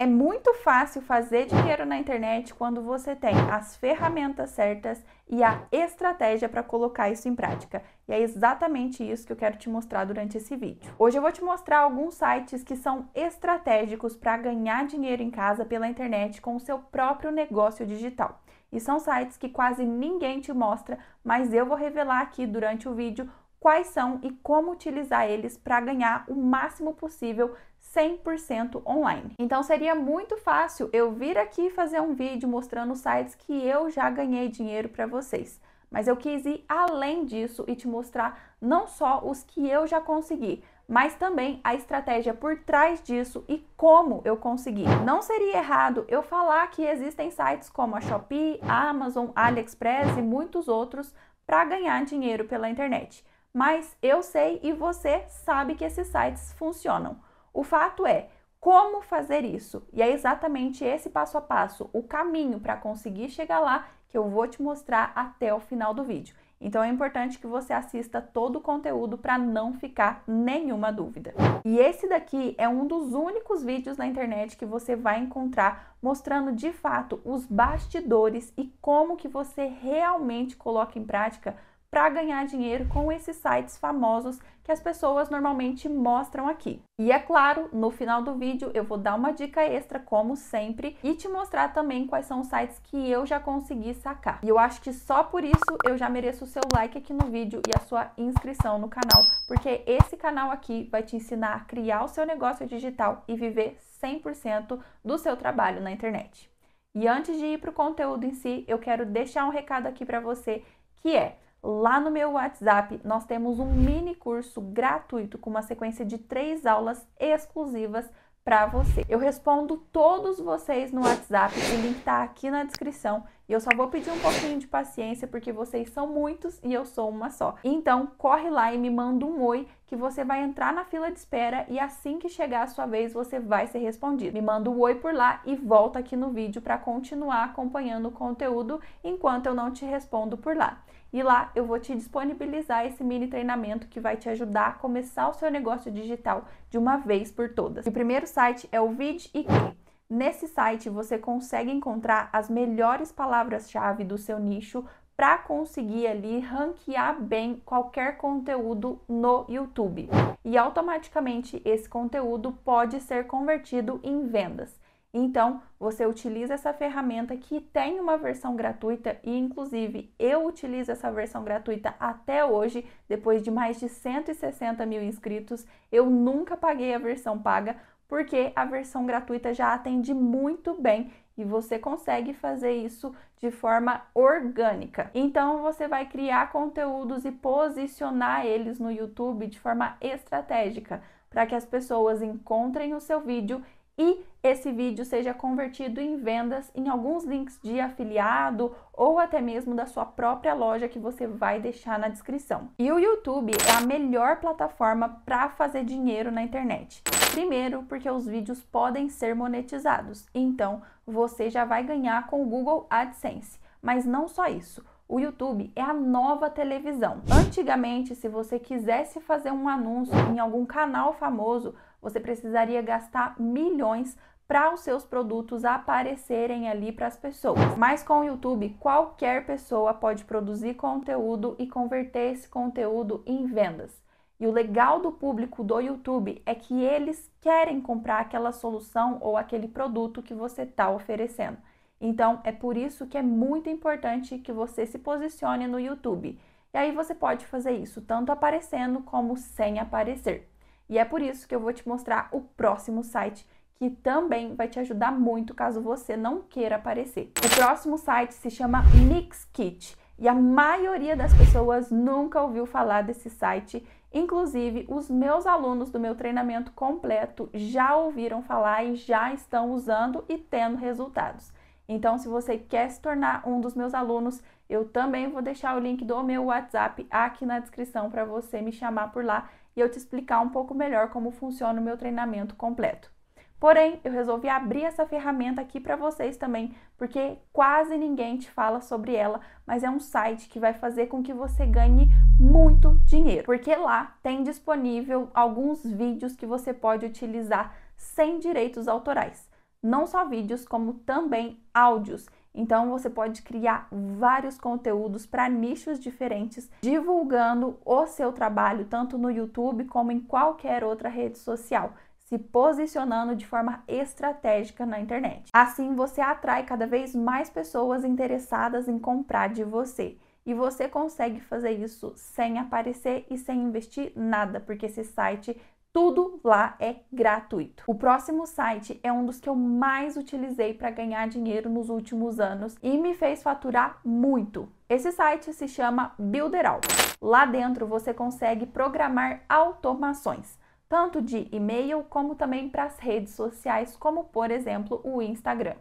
É muito fácil fazer dinheiro na internet quando você tem as ferramentas certas e a estratégia para colocar isso em prática. E é exatamente isso que eu quero te mostrar durante esse vídeo. Hoje eu vou te mostrar alguns sites que são estratégicos para ganhar dinheiro em casa pela internet com o seu próprio negócio digital. E são sites que quase ninguém te mostra, mas eu vou revelar aqui durante o vídeo quais são e como utilizar eles para ganhar o máximo possível 100% online. Então seria muito fácil eu vir aqui fazer um vídeo mostrando sites que eu já ganhei dinheiro para vocês. Mas eu quis ir além disso e te mostrar não só os que eu já consegui, mas também a estratégia por trás disso e como eu consegui. Não seria errado eu falar que existem sites como a Shopee, a Amazon, AliExpress e muitos outros para ganhar dinheiro pela internet. Mas eu sei e você sabe que esses sites funcionam. O fato é, como fazer isso? E é exatamente esse passo a passo, o caminho para conseguir chegar lá, que eu vou te mostrar até o final do vídeo. Então é importante que você assista todo o conteúdo para não ficar nenhuma dúvida. E esse daqui é um dos únicos vídeos na internet que você vai encontrar mostrando de fato os bastidores e como que você realmente coloca em prática para ganhar dinheiro com esses sites famosos que as pessoas normalmente mostram aqui. E é claro, no final do vídeo eu vou dar uma dica extra, como sempre, e te mostrar também quais são os sites que eu já consegui sacar. E eu acho que só por isso eu já mereço o seu like aqui no vídeo e a sua inscrição no canal, porque esse canal aqui vai te ensinar a criar o seu negócio digital e viver 100% do seu trabalho na internet. E antes de ir para o conteúdo em si, eu quero deixar um recado aqui para você que é Lá no meu WhatsApp, nós temos um mini curso gratuito com uma sequência de três aulas exclusivas para você. Eu respondo todos vocês no WhatsApp, o link está aqui na descrição. E eu só vou pedir um pouquinho de paciência porque vocês são muitos e eu sou uma só. Então, corre lá e me manda um oi que você vai entrar na fila de espera e assim que chegar a sua vez você vai ser respondido. Me manda um oi por lá e volta aqui no vídeo para continuar acompanhando o conteúdo enquanto eu não te respondo por lá. E lá eu vou te disponibilizar esse mini treinamento que vai te ajudar a começar o seu negócio digital de uma vez por todas. O primeiro site é o Vid e Clique. Nesse site você consegue encontrar as melhores palavras-chave do seu nicho para conseguir ali ranquear bem qualquer conteúdo no YouTube. E automaticamente esse conteúdo pode ser convertido em vendas. Então, você utiliza essa ferramenta que tem uma versão gratuita e, inclusive, eu utilizo essa versão gratuita até hoje, depois de mais de 160 mil inscritos. Eu nunca paguei a versão paga porque a versão gratuita já atende muito bem e você consegue fazer isso de forma orgânica. Então você vai criar conteúdos e posicionar eles no YouTube de forma estratégica para que as pessoas encontrem o seu vídeo e esse vídeo seja convertido em vendas em alguns links de afiliado ou até mesmo da sua própria loja que você vai deixar na descrição. E o YouTube é a melhor plataforma para fazer dinheiro na internet. Primeiro, porque os vídeos podem ser monetizados, então você já vai ganhar com o Google AdSense. Mas não só isso. O YouTube é a nova televisão. Antigamente, se você quisesse fazer um anúncio em algum canal famoso, você precisaria gastar milhões para os seus produtos aparecerem ali para as pessoas. Mas com o YouTube, qualquer pessoa pode produzir conteúdo e converter esse conteúdo em vendas. E o legal do público do YouTube é que eles querem comprar aquela solução ou aquele produto que você está oferecendo. Então, é por isso que é muito importante que você se posicione no YouTube. E aí você pode fazer isso tanto aparecendo como sem aparecer. E é por isso que eu vou te mostrar o próximo site que também vai te ajudar muito caso você não queira aparecer. O próximo site se chama Mixkit e a maioria das pessoas nunca ouviu falar desse site. Inclusive, os meus alunos do meu treinamento completo já ouviram falar e já estão usando e tendo resultados. Então, se você quer se tornar um dos meus alunos, eu também vou deixar o link do meu WhatsApp aqui na descrição para você me chamar por lá e eu te explicar um pouco melhor como funciona o meu treinamento completo. Porém, eu resolvi abrir essa ferramenta aqui para vocês também, porque quase ninguém te fala sobre ela, mas é um site que vai fazer com que você ganhe muito dinheiro, porque lá tem disponível alguns vídeos que você pode utilizar sem direitos autorais não só vídeos, como também áudios. Então você pode criar vários conteúdos para nichos diferentes, divulgando o seu trabalho tanto no YouTube como em qualquer outra rede social, se posicionando de forma estratégica na internet. Assim você atrai cada vez mais pessoas interessadas em comprar de você. E você consegue fazer isso sem aparecer e sem investir nada, porque esse site tudo lá é gratuito. O próximo site é um dos que eu mais utilizei para ganhar dinheiro nos últimos anos e me fez faturar muito. Esse site se chama Builderall. Lá dentro você consegue programar automações, tanto de e-mail como também para as redes sociais, como por exemplo o Instagram.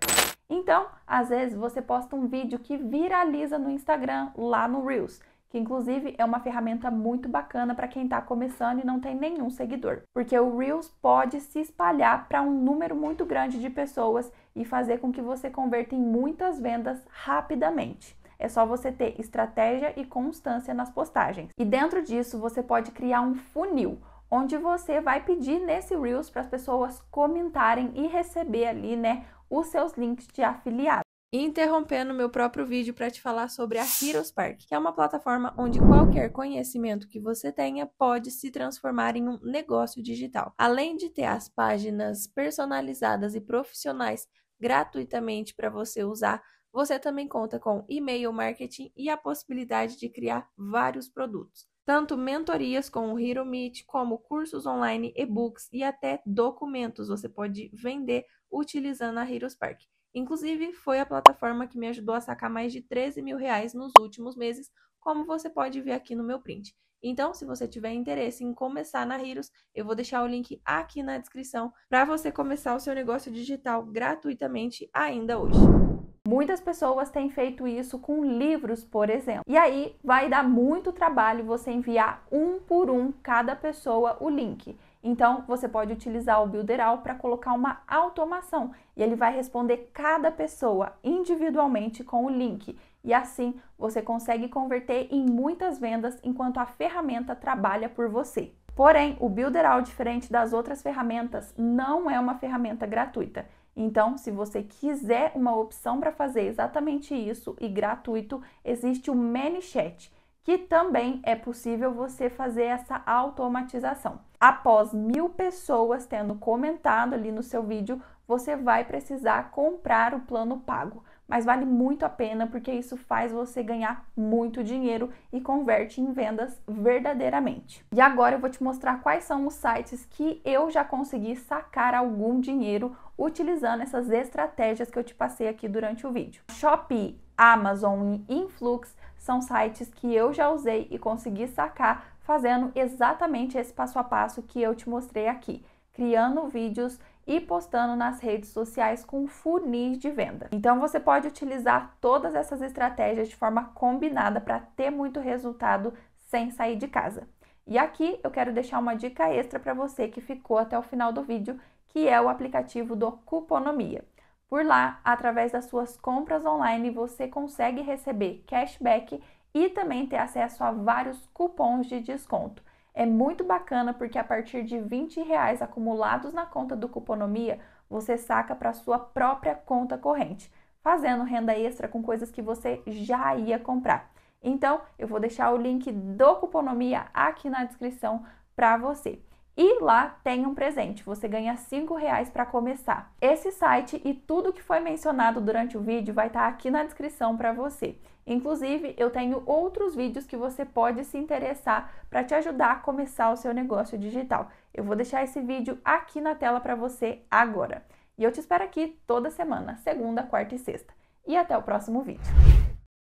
Então, às vezes você posta um vídeo que viraliza no Instagram, lá no Reels, que inclusive é uma ferramenta muito bacana para quem está começando e não tem nenhum seguidor, porque o Reels pode se espalhar para um número muito grande de pessoas e fazer com que você converta em muitas vendas rapidamente. É só você ter estratégia e constância nas postagens. E dentro disso, você pode criar um funil, onde você vai pedir nesse Reels para as pessoas comentarem e receber ali, né, os seus links de afiliado interrompendo meu próprio vídeo para te falar sobre a Heroes Park, que é uma plataforma onde qualquer conhecimento que você tenha pode se transformar em um negócio digital. Além de ter as páginas personalizadas e profissionais gratuitamente para você usar, você também conta com e-mail marketing e a possibilidade de criar vários produtos tanto mentorias com o Hero Meet, como cursos online, e-books e até documentos você pode vender utilizando a Heroes Park. Inclusive, foi a plataforma que me ajudou a sacar mais de 13 mil reais nos últimos meses, como você pode ver aqui no meu print. Então, se você tiver interesse em começar na Heroes, eu vou deixar o link aqui na descrição para você começar o seu negócio digital gratuitamente ainda hoje. Muitas pessoas têm feito isso com livros, por exemplo. E aí vai dar muito trabalho você enviar um por um cada pessoa o link. Então, você pode utilizar o Builderal para colocar uma automação e ele vai responder cada pessoa individualmente com o link. E assim, você consegue converter em muitas vendas enquanto a ferramenta trabalha por você. Porém, o Builderal, diferente das outras ferramentas, não é uma ferramenta gratuita. Então, se você quiser uma opção para fazer exatamente isso e gratuito, existe o ManyChat que também é possível você fazer essa automatização. Após mil pessoas tendo comentado ali no seu vídeo, você vai precisar comprar o plano pago. Mas vale muito a pena porque isso faz você ganhar muito dinheiro e converte em vendas verdadeiramente. E agora eu vou te mostrar quais são os sites que eu já consegui sacar algum dinheiro utilizando essas estratégias que eu te passei aqui durante o vídeo. Shopee Amazon e Influx são sites que eu já usei e consegui sacar fazendo exatamente esse passo a passo que eu te mostrei aqui, criando vídeos e postando nas redes sociais com funis de venda. Então você pode utilizar todas essas estratégias de forma combinada para ter muito resultado sem sair de casa. E aqui eu quero deixar uma dica extra para você que ficou até o final do vídeo, que é o aplicativo do Cuponomia. Por lá, através das suas compras online, você consegue receber cashback e também ter acesso a vários cupons de desconto. É muito bacana porque a partir de 20 reais acumulados na conta do Cuponomia, você saca para sua própria conta corrente, fazendo renda extra com coisas que você já ia comprar. Então, eu vou deixar o link do Cuponomia aqui na descrição para você e lá tem um presente. Você ganha cinco reais para começar. Esse site e tudo que foi mencionado durante o vídeo vai estar tá aqui na descrição para você. Inclusive, eu tenho outros vídeos que você pode se interessar para te ajudar a começar o seu negócio digital. Eu vou deixar esse vídeo aqui na tela para você agora. E eu te espero aqui toda semana, segunda, quarta e sexta. E até o próximo vídeo.